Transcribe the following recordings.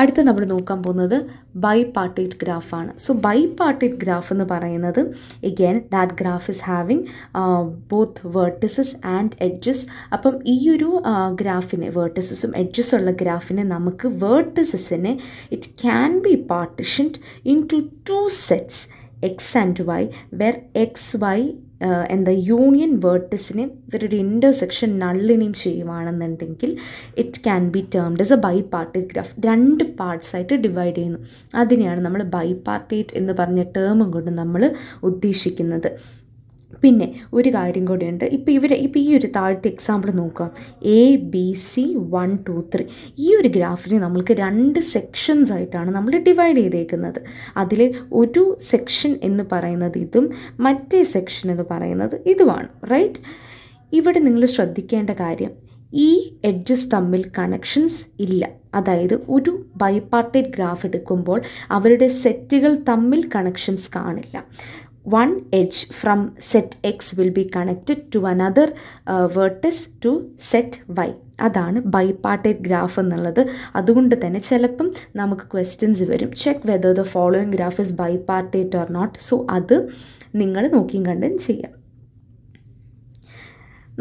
അടുത്ത നമ്മൾ നോക്കാൻ പോകുന്നത് ബൈ പാർട്ടേറ്റ് ഗ്രാഫാണ് സോ ബൈ പാർട്ടേറ്റ് ഗ്രാഫ് എന്ന് പറയുന്നത് again that graph is having both vertices and edges അപ്പം ഈ ഒരു ഗ്രാഫിനെ വേർട്ടിസസും എഡ്ജസ് ഉള്ള ഗ്രാഫിനെ നമുക്ക് വേർട്ടിസസിനെ it can be partitioned into two sets X and Y where X Y എന്താ യൂണിയൻ വേർട്ടസിനെ ഇവരൊരു ഇൻ്റർസെക്ഷൻ നള്ളിനെയും ചെയ്യുവാണെന്നുണ്ടെങ്കിൽ it can be termed as a bipartite graph രണ്ട് പാർട്സ് ആയിട്ട് ഡിവൈഡ് ചെയ്യുന്നു അതിനെയാണ് നമ്മൾ ബൈ പാർട്ടേറ്റ് എന്ന് പറഞ്ഞ ടേമും കൊണ്ട് നമ്മൾ ഉദ്ദേശിക്കുന്നത് പിന്നെ ഒരു കാര്യം കൂടിയുണ്ട് ഇപ്പോൾ ഇവർ ഇപ്പോൾ ഈ ഒരു താഴത്തെ എക്സാമ്പിൾ നോക്കാം A B C one two three ഈ ഒരു ഗ്രാഫിനെ നമ്മൾക്ക് രണ്ട് സെക്ഷൻസ് ആയിട്ടാണ് നമ്മൾ ഡിവൈഡ് ചെയ്തേക്കുന്നത് അതിൽ ഒരു സെക്ഷൻ എന്ന് പറയുന്നത് ഇതും മറ്റേ സെക്ഷൻ എന്ന് പറയുന്നത് ഇതുമാണ് റൈറ്റ് ഇവിടെ നിങ്ങൾ ശ്രദ്ധിക്കേണ്ട കാര്യം ഈ എഡ്ജസ് തമ്മിൽ കണക്ഷൻസ് ഇല്ല അതായത് ഒരു ബൈപാർട്ടേറ്റ് ഗ്രാഫ് എടുക്കുമ്പോൾ അവരുടെ സെറ്റുകൾ തമ്മിൽ കണക്ഷൻസ് കാണില്ല one edge from set x will be connected to another uh, vertex to set y അതാണ് ബൈപ്പാർട്ടേറ്റ് ഗ്രാഫ് എന്നുള്ളത് അതുകൊണ്ട് തന്നെ ചിലപ്പം നമുക്ക് ക്വസ്റ്റ്യൻസ് വരും check whether the following graph is bipartite or not so അത് നിങ്ങൾ നോക്കിയും കണ്ടും ചെയ്യാം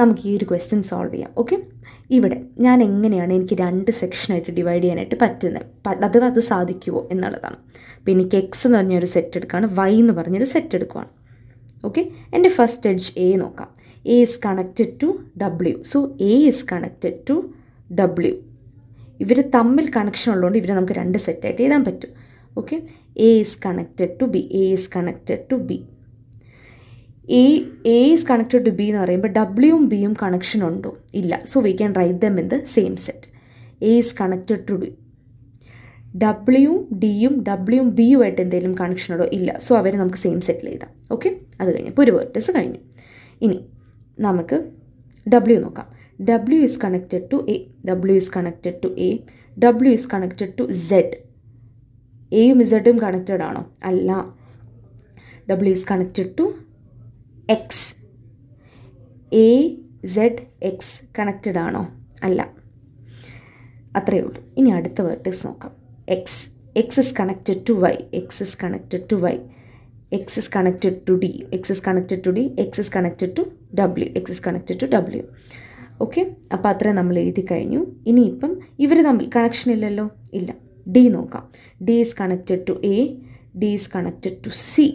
നമുക്ക് ഈ ഒരു ക്വസ്റ്റ്യൻ സോൾവ് ചെയ്യാം ഓക്കെ ഇവിടെ ഞാൻ എങ്ങനെയാണ് എനിക്ക് രണ്ട് സെക്ഷനായിട്ട് ഡിവൈഡ് ചെയ്യാനായിട്ട് പറ്റുന്നത് അത് അത് സാധിക്കുമോ എന്നുള്ളതാണ് അപ്പോൾ എനിക്ക് എക്സ് എന്ന് പറഞ്ഞൊരു സെറ്റ് എടുക്കുകയാണ് വൈ എന്ന് പറഞ്ഞൊരു സെറ്റ് എടുക്കുകയാണ് ഓക്കെ എൻ്റെ ഫസ്റ്റ് എഡ്ജ് എ നോക്കാം A is connected to W so A is connected to W ഇവർ തമ്മിൽ കണക്ഷൻ ഉള്ളതുകൊണ്ട് ഇവരെ നമുക്ക് രണ്ട് സെറ്റായിട്ട് എഴുതാൻ പറ്റും okay A is connected to B A is connected to B A A is connected to B എന്ന് പറയുമ്പോൾ ഡബ്ല്യുവും ബിയും കണക്ഷൻ ഉണ്ടോ ഇല്ല so we can write them in the same set A is connected to B ഡബ്ല്യുവും ഡിയും ഡബ്ല്യുവും ആയിട്ട് എന്തെങ്കിലും കണക്ഷൻ ഉണ്ടോ ഇല്ല സോ അവരെ നമുക്ക് സെയിം സെറ്റിൽ എഴുതാം ഓക്കെ അത് ഇപ്പോൾ ഒരു വേർട്ടസ് കഴിഞ്ഞു ഇനി നമുക്ക് ഡബ്ല്യൂ നോക്കാം W is connected to A W is connected to A W is connected to Z എയും ഇസഡും കണക്റ്റഡ് ആണോ അല്ല W is connected to X A Z X connected ആണോ അല്ല അത്രയേ ഉള്ളൂ ഇനി അടുത്ത വേർട്ടേഴ്സ് നോക്കാം X X is connected to Y X is connected to Y X is connected to D X is connected to D X is connected to W X is connected to W okay അപ്പോൾ അത്രയും നമ്മൾ എഴുതി കഴിഞ്ഞു ഇനിയിപ്പം ഇവർ തമ്മിൽ connection ഇല്ലല്ലോ ഇല്ല ഡി നോക്കാം D is connected to A D is connected to C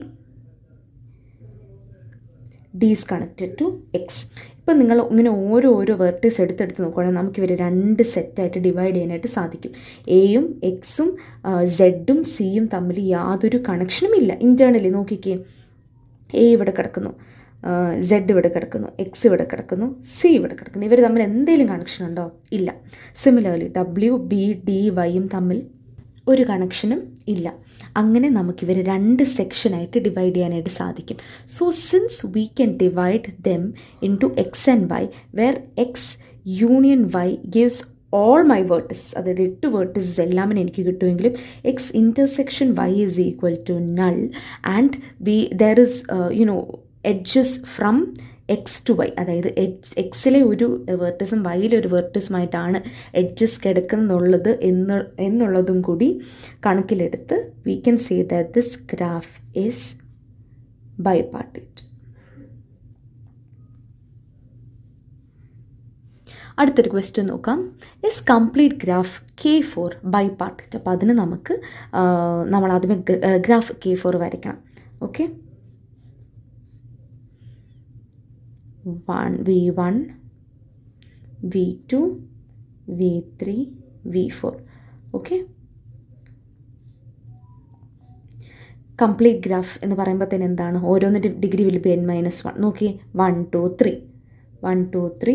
D is connected to X ഇപ്പം നിങ്ങൾ ഇങ്ങനെ ഓരോ ഓരോ വേർട്ടേഴ്സ് എടുത്തെടുത്ത് നോക്കുകയാണെങ്കിൽ നമുക്കിവർ രണ്ട് സെറ്റായിട്ട് ഡിവൈഡ് ചെയ്യാനായിട്ട് സാധിക്കും എയും എക്സും സെഡും സിയും തമ്മിൽ യാതൊരു കണക്ഷനും ഇല്ല ഇൻറ്റേർണലി നോക്കിക്കേ എ ഇവിടെ കിടക്കുന്നു സെഡ് ഇവിടെ കിടക്കുന്നു എക്സ് ഇവിടെ കിടക്കുന്നു സി ഇവിടെ കിടക്കുന്നു ഇവർ തമ്മിൽ എന്തെങ്കിലും കണക്ഷൻ ഉണ്ടോ ഇല്ല സിമിലർലി ഡബ്ല്യു ബി ഡി വൈയും തമ്മിൽ ഒരു കണക്ഷനും ഇല്ല അങ്ങനെ നമുക്കിവരെ രണ്ട് സെക്ഷനായിട്ട് ഡിവൈഡ് ചെയ്യാനായിട്ട് സാധിക്കും so since we can divide them into X and Y where X union Y gives all my vertices അതായത് എട്ട് വേർട്ടസ് എല്ലാമിനും എനിക്ക് കിട്ടുമെങ്കിലും X intersection Y is equal to null and we there is you know edges from X to Y അതായത് edge എക്സിലെ ഒരു വേർട്ടിസും വൈയിലെ ഒരു വെർട്ടിസുമായിട്ടാണ് എഡ്ജസ് കിടക്കുന്നുള്ളത് എന്ന് എന്നുള്ളതും കൂടി കണക്കിലെടുത്ത് we can see that this graph is partite അടുത്തൊരു ക്വസ്റ്റ്യൻ നോക്കാം is complete graph K four bipartite അപ്പോൾ അതിന് നമുക്ക് നമ്മൾ ആദ്യമേ ഗ്രാഫ് കെ ഫോർ വരയ്ക്കണം okay one V one V two V three V four okay complete graph എന്ന് പറയുമ്പോഴത്തേന് എന്താണ് ഓരോന്നിൻ്റെ degree will be N minus one നോക്കി one two three one two three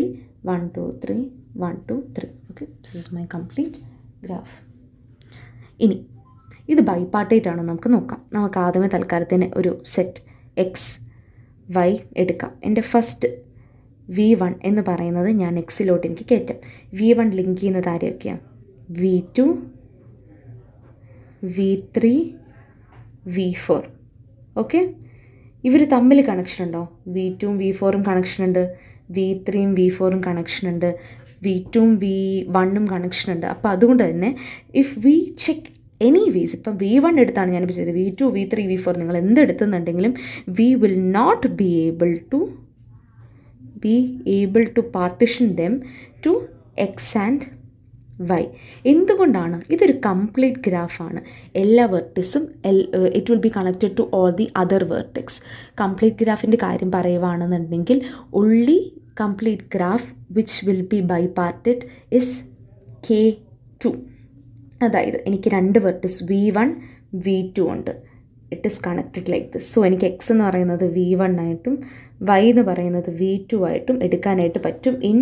one two three one two three okay this is my complete graph ഇനി ഇത് ബൈപ്പാർട്ടേറ്റ് ആണോ നമുക്ക് നോക്കാം നമുക്ക് ആദ്യമേ തൽക്കാലത്തിന് ഒരു സെറ്റ് എക്സ് വൈ എടുക്കാം എൻ്റെ ഫസ്റ്റ് വി വൺ എന്ന് പറയുന്നത് ഞാൻ എക്സിലോട്ട് എനിക്ക് കയറ്റാം വി വൺ ലിങ്ക് ചെയ്യുന്നത് ആരെയൊക്കെയാണ് V two V three V four okay ഇവർ തമ്മിൽ കണക്ഷൻ ഉണ്ടോ വി ടുവും വി ഫോറും കണക്ഷൻ ഉണ്ട് വി ത്രീയും വി ഫോറും കണക്ഷൻ ഉണ്ട് വി ടുവും വി വണ്ണും കണക്ഷൻ ഉണ്ട് അപ്പോൾ അതുകൊണ്ട് തന്നെ ഇഫ് വി ചെക്ക് എനിവേസ് ഇപ്പം വി വൺ എടുത്താണ് ഞാനിപ്പോൾ ചെയ്തത് V two V three V four നിങ്ങൾ എന്ത് എടുത്തുന്നുണ്ടെങ്കിലും we will not be able to be able to partition them to X and Y എന്തുകൊണ്ടാണ് ഇതൊരു കംപ്ലീറ്റ് ഗ്രാഫാണ് എല്ലാ വെർട്ടിക്സും എൽ it will be connected to all the other vertices complete ഗ്രാഫിൻ്റെ കാര്യം പറയുവാണെന്നുണ്ടെങ്കിൽ only complete graph which will be bipartite is K two അതായത് എനിക്ക് രണ്ട് vertices V one V two ഉണ്ട് it is connected like this so എനിക്ക് X എന്ന് പറയുന്നത് വി വൺ ആയിട്ടും വൈ എന്ന് പറയുന്നത് വി ടു ആയിട്ടും എടുക്കാനായിട്ട് പറ്റും in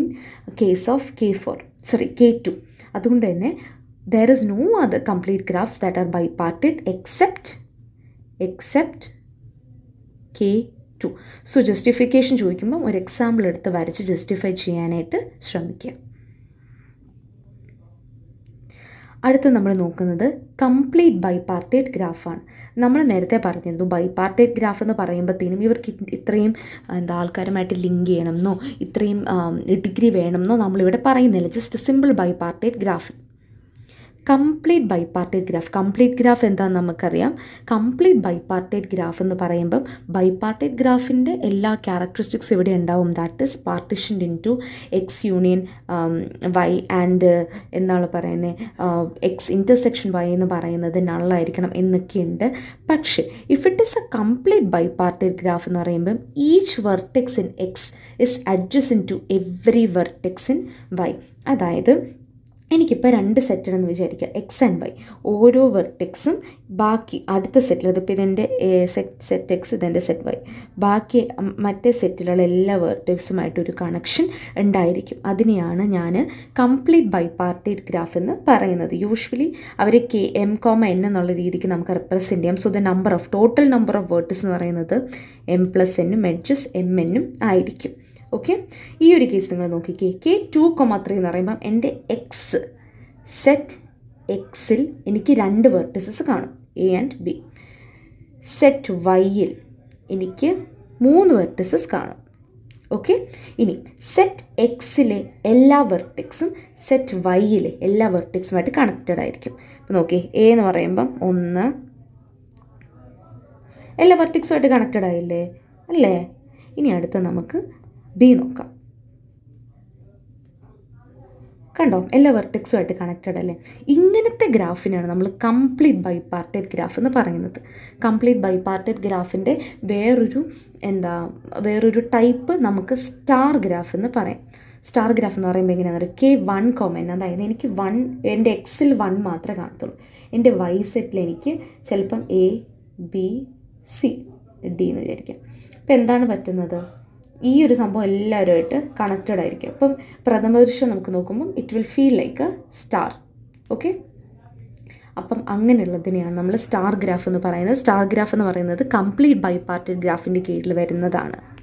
case of K four sorry K two അതുകൊണ്ട് തന്നെ there is no other complete graphs that are bipartite except except K two so justification ചോദിക്കുമ്പം ഒരു എക്സാമ്പിൾ എടുത്ത് വരച്ച് ജസ്റ്റിഫൈ ചെയ്യാനായിട്ട് ശ്രമിക്കുക അടുത്ത് നമ്മൾ നോക്കുന്നത് കംപ്ലീറ്റ് ബൈപാർട്ടേറ്റ് ഗ്രാഫാണ് നമ്മൾ നേരത്തെ പറഞ്ഞിരുന്നു ബൈപാർട്ടേറ്റ് ഗ്രാഫ് എന്ന് പറയുമ്പോഴത്തേനും ഇവർക്ക് ഇത്രയും എന്താ ആൾക്കാരുമായിട്ട് ലിങ്ക് എന്നോ ഇത്രയും ഡിഗ്രി വേണമെന്നോ നമ്മളിവിടെ പറയുന്നില്ല just simple bipartite graph complete partite graph complete graph എന്താണെന്ന് നമുക്കറിയാം കംപ്ലീറ്റ് പാർട്ടേറ്റ് ഗ്രാഫ് എന്ന് പറയുമ്പം പാർട്ടേറ്റ് ഗ്രാഫിൻ്റെ എല്ലാ ക്യാരക്ടറിസ്റ്റിക്സ് ഇവിടെ ഉണ്ടാവും that is partition into X union Y and എന്നാണ് പറയുന്നത് എക്സ് ഇൻ്റർസെക്ഷൻ വൈ എന്ന് പറയുന്നത് നള്ളായിരിക്കണം എന്നൊക്കെയുണ്ട് പക്ഷേ if it is a complete partite graph എന്ന് പറയുമ്പം each vertex in X is adjacent into every vertex in Y അതായത് എനിക്കിപ്പോൾ രണ്ട് സെറ്റാണെന്ന് വിചാരിക്കുക എക്സ് ആൻഡ് വൈ ഓരോ വെർട്ടെക്സും ബാക്കി അടുത്ത സെറ്റിൽ അതിപ്പോൾ ഇതിൻ്റെ സെറ്റ് സെറ്റ് എക്സ് ഇതിൻ്റെ സെറ്റ് വൈ ബാക്കി മറ്റേ സെറ്റിലുള്ള എല്ലാ വെർട്ടെക്സുമായിട്ടൊരു കണക്ഷൻ ഉണ്ടായിരിക്കും അതിനെയാണ് ഞാൻ കംപ്ലീറ്റ് ബൈപാർട്ടൈറ്റ് ഗ്രാഫ് എന്ന് പറയുന്നത് യൂഷ്വലി അവർ കെ എം കോമ എൻ എന്നുള്ള രീതിക്ക് നമുക്ക് റെപ്രസെൻ്റ് ചെയ്യാം so the number of total number of vertices എന്ന് പറയുന്നത് എം പ്ലസ് എന്നും എഡ്ജസ് എം എന്നും ആയിരിക്കും ഓക്കെ ഈ ഒരു കേസ് നിങ്ങൾ നോക്കിക്കേ കെ ടു കൊമ ത്രീ എന്ന് പറയുമ്പം എൻ്റെ എക്സ് സെറ്റ് എക്സിൽ എനിക്ക് രണ്ട് വെർട്ടിസസ് കാണും എ ആൻഡ് ബി സെറ്റ് വൈയിൽ എനിക്ക് മൂന്ന് വെർട്ടിസസ് കാണും ഓക്കെ ഇനി സെറ്റ് എക്സിലെ എല്ലാ വെർട്ടിക്സും സെറ്റ് വൈയിലെ എല്ലാ വെർട്ടിക്സുമായിട്ട് കണക്റ്റഡ് ആയിരിക്കും അപ്പോൾ നോക്കി എ എന്ന് പറയുമ്പം ഒന്ന് എല്ലാ വെർട്ടിക്സുമായിട്ട് കണക്റ്റഡ് ആയില്ലേ അല്ലേ ഇനി അടുത്ത നമുക്ക് ബി നോക്കാം കണ്ടോ എല്ലാ വെർട്ടിക്സുമായിട്ട് കണക്റ്റഡ് അല്ലേ ഇങ്ങനത്തെ ഗ്രാഫിനാണ് നമ്മൾ കംപ്ലീറ്റ് പാർട്ടഡ് ഗ്രാഫ് എന്ന് പറയുന്നത് കംപ്ലീറ്റ് പാർട്ടഡ് ഗ്രാഫിൻ്റെ വേറൊരു എന്താ വേറൊരു ടൈപ്പ് നമുക്ക് സ്റ്റാർ ഗ്രാഫ് എന്ന് പറയാം സ്റ്റാർ ഗ്രാഫ് എന്ന് പറയുമ്പോൾ എങ്ങനെയാണ് പറയുക കെ വൺ കോമൻ അതായത് എനിക്ക് വൺ എൻ്റെ എക്സിൽ വൺ മാത്രമേ കാണത്തുള്ളൂ എൻ്റെ വൈ സെറ്റിൽ എനിക്ക് ചിലപ്പം എ ബി സി ഡി എന്ന് വിചാരിക്കാം അപ്പോൾ എന്താണ് പറ്റുന്നത് ഈ ഒരു സംഭവം എല്ലാവരുമായിട്ട് കണക്റ്റഡ് ആയിരിക്കും അപ്പം പ്രഥമ ദൃശ്യം നമുക്ക് നോക്കുമ്പം it will feel like a star okay അപ്പം അങ്ങനെയുള്ളതിനെയാണ് നമ്മൾ സ്റ്റാർ ഗ്രാഫ് എന്ന് പറയുന്നത് സ്റ്റാർ ഗ്രാഫ് എന്ന് പറയുന്നത് കംപ്ലീറ്റ് ബൈ പാർട്ടി ഗ്രാഫിൻ്റെ കീഴിൽ വരുന്നതാണ്